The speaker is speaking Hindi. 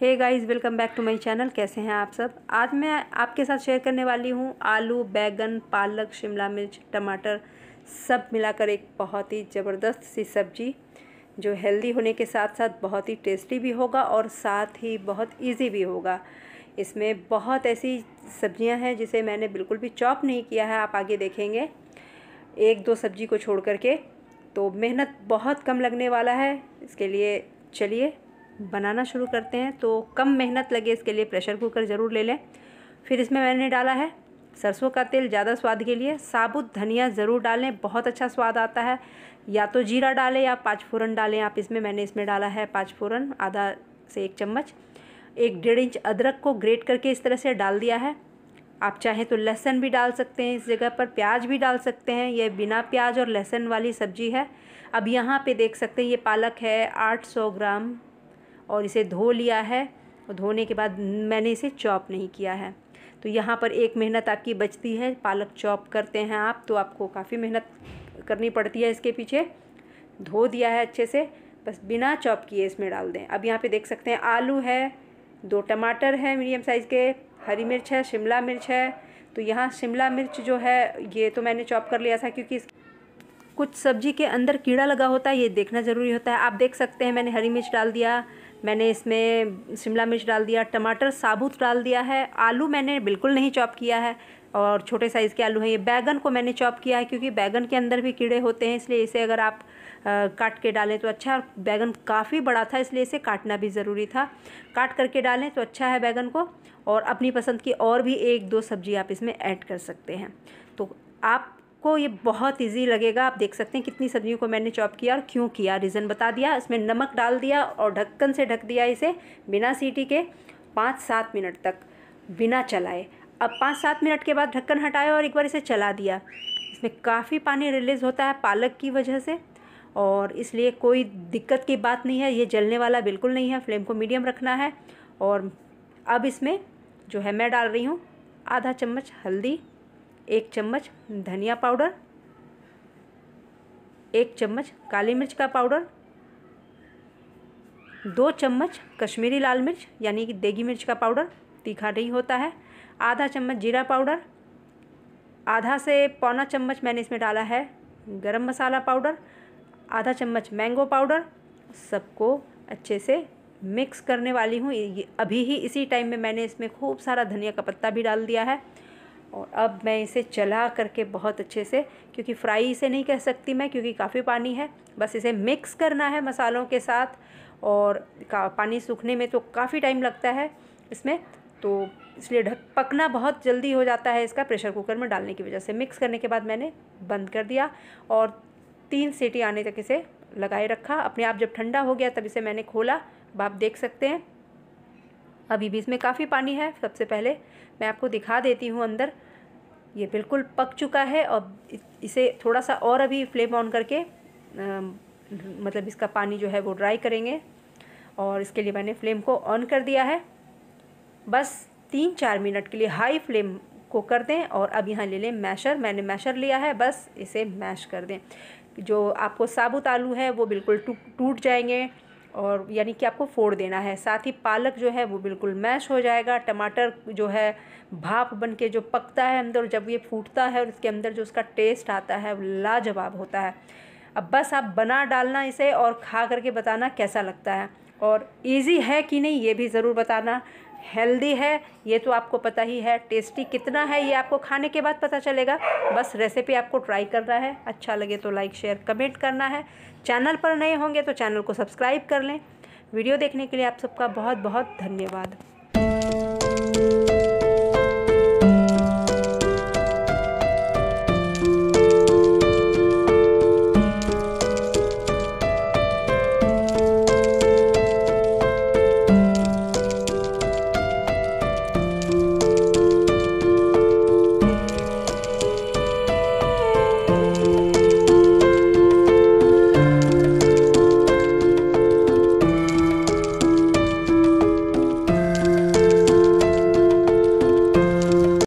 hey guys welcome back to my channel कैसे हैं आप सब आज मैं आपके साथ शेयर करने वाली हूँ आलू बैगन पालक शिमला मिर्च टमाटर सब मिलाकर एक बहुत ही ज़बरदस्त सी सब्जी जो हेल्दी होने के साथ साथ बहुत ही टेस्टी भी होगा और साथ ही बहुत इजी भी होगा इसमें बहुत ऐसी सब्जियां हैं जिसे मैंने बिल्कुल भी चॉप नहीं किया है आप आगे देखेंगे एक दो सब्जी को छोड़ करके तो मेहनत बहुत कम लगने वाला है इसके लिए चलिए बनाना शुरू करते हैं तो कम मेहनत लगे इसके लिए प्रेशर कुकर ज़रूर ले लें फिर इसमें मैंने डाला है सरसों का तेल ज़्यादा स्वाद के लिए साबुत धनिया ज़रूर डालें बहुत अच्छा स्वाद आता है या तो जीरा डालें या पाँच फ़ोरन डालें आप इसमें मैंने इसमें डाला है पाँच फ़ोरन आधा से एक चम्मच एक डेढ़ इंच अदरक को ग्रेट करके इस तरह से डाल दिया है आप चाहें तो लहसुन भी डाल सकते हैं इस जगह पर प्याज भी डाल सकते हैं यह बिना प्याज और लहसुन वाली सब्ज़ी है अब यहाँ पे देख सकते हैं ये पालक है 800 ग्राम और इसे धो लिया है और धोने के बाद मैंने इसे चॉप नहीं किया है तो यहाँ पर एक मेहनत आपकी बचती है पालक चॉप करते हैं आप तो आपको काफ़ी मेहनत करनी पड़ती है इसके पीछे धो दिया है अच्छे से बस बिना चॉप किए इसमें डाल दें अब यहाँ पे देख सकते हैं आलू है दो टमाटर है मीडियम साइज़ के हरी मिर्च है शिमला मिर्च है तो यहाँ शिमला मिर्च जो है ये तो मैंने चॉप कर लिया था क्योंकि कुछ सब्जी के अंदर कीड़ा लगा होता है ये देखना ज़रूरी होता है आप देख सकते हैं मैंने हरी मिर्च डाल दिया मैंने इसमें शिमला मिर्च डाल दिया टमाटर साबुत डाल दिया है आलू मैंने बिल्कुल नहीं चॉप किया है और छोटे साइज़ के आलू हैं ये बैगन को मैंने चॉप किया है क्योंकि बैगन के अंदर भी कीड़े होते हैं इसलिए इसे अगर आप आ, काट के डालें तो अच्छा है बैगन काफ़ी बड़ा था इसलिए इसे काटना भी ज़रूरी था काट करके डालें तो अच्छा है बैगन को और अपनी पसंद की और भी एक दो सब्ज़ी आप इसमें ऐड कर सकते हैं तो आप आपको ये बहुत इजी लगेगा आप देख सकते हैं कितनी सब्जियों को मैंने चॉप किया और क्यों किया रीज़न बता दिया इसमें नमक डाल दिया और ढक्कन से ढक दिया इसे बिना सीटी के पाँच सात मिनट तक बिना चलाए अब पाँच सात मिनट के बाद ढक्कन हटाया और एक बार इसे चला दिया इसमें काफ़ी पानी रिलीज़ होता है पालक की वजह से और इसलिए कोई दिक्कत की बात नहीं है ये जलने वाला बिल्कुल नहीं है फ्लेम को मीडियम रखना है और अब इसमें जो है मैं डाल रही हूँ आधा चम्मच हल्दी एक चम्मच धनिया पाउडर एक चम्मच काली मिर्च का पाउडर दो चम्मच कश्मीरी लाल मिर्च यानी कि देगी मिर्च का पाउडर तीखा नहीं होता है आधा चम्मच जीरा पाउडर आधा से पौना चम्मच मैंने इसमें डाला है गरम मसाला पाउडर आधा चम्मच मैंगो पाउडर सबको अच्छे से मिक्स करने वाली हूँ अभी ही इसी टाइम में मैंने इसमें खूब सारा धनिया का पत्ता भी डाल दिया है और अब मैं इसे चला करके बहुत अच्छे से क्योंकि फ्राई इसे नहीं कह सकती मैं क्योंकि काफ़ी पानी है बस इसे मिक्स करना है मसालों के साथ और का पानी सूखने में तो काफ़ी टाइम लगता है इसमें तो इसलिए ढक पकना बहुत जल्दी हो जाता है इसका प्रेशर कुकर में डालने की वजह से मिक्स करने के बाद मैंने बंद कर दिया और तीन सीटी आने तक इसे लगाए रखा अपने आप जब ठंडा हो गया तब इसे मैंने खोला अब आप देख सकते हैं अभी भी इसमें काफ़ी पानी है सबसे पहले मैं आपको दिखा देती हूँ अंदर ये बिल्कुल पक चुका है और इसे थोड़ा सा और अभी फ्लेम ऑन करके आ, मतलब इसका पानी जो है वो ड्राई करेंगे और इसके लिए मैंने फ्लेम को ऑन कर दिया है बस तीन चार मिनट के लिए हाई फ्लेम को कर दें और अब यहाँ ले लें मैशर मैंने मैशर लिया है बस इसे मैश कर दें जो आपको साबुत आलू है वो बिल्कुल टूट जाएंगे और यानी कि आपको फोड़ देना है साथ ही पालक जो है वो बिल्कुल मैश हो जाएगा टमाटर जो है भाप बन के जो पकता है अंदर जब ये फूटता है और इसके अंदर जो उसका टेस्ट आता है वो लाजवाब होता है अब बस आप बना डालना इसे और खा करके बताना कैसा लगता है और इजी है कि नहीं ये भी ज़रूर बताना हेल्दी है ये तो आपको पता ही है टेस्टी कितना है ये आपको खाने के बाद पता चलेगा बस रेसिपी आपको ट्राई करना है अच्छा लगे तो लाइक शेयर कमेंट करना है चैनल पर नए होंगे तो चैनल को सब्सक्राइब कर लें वीडियो देखने के लिए आप सबका बहुत बहुत धन्यवाद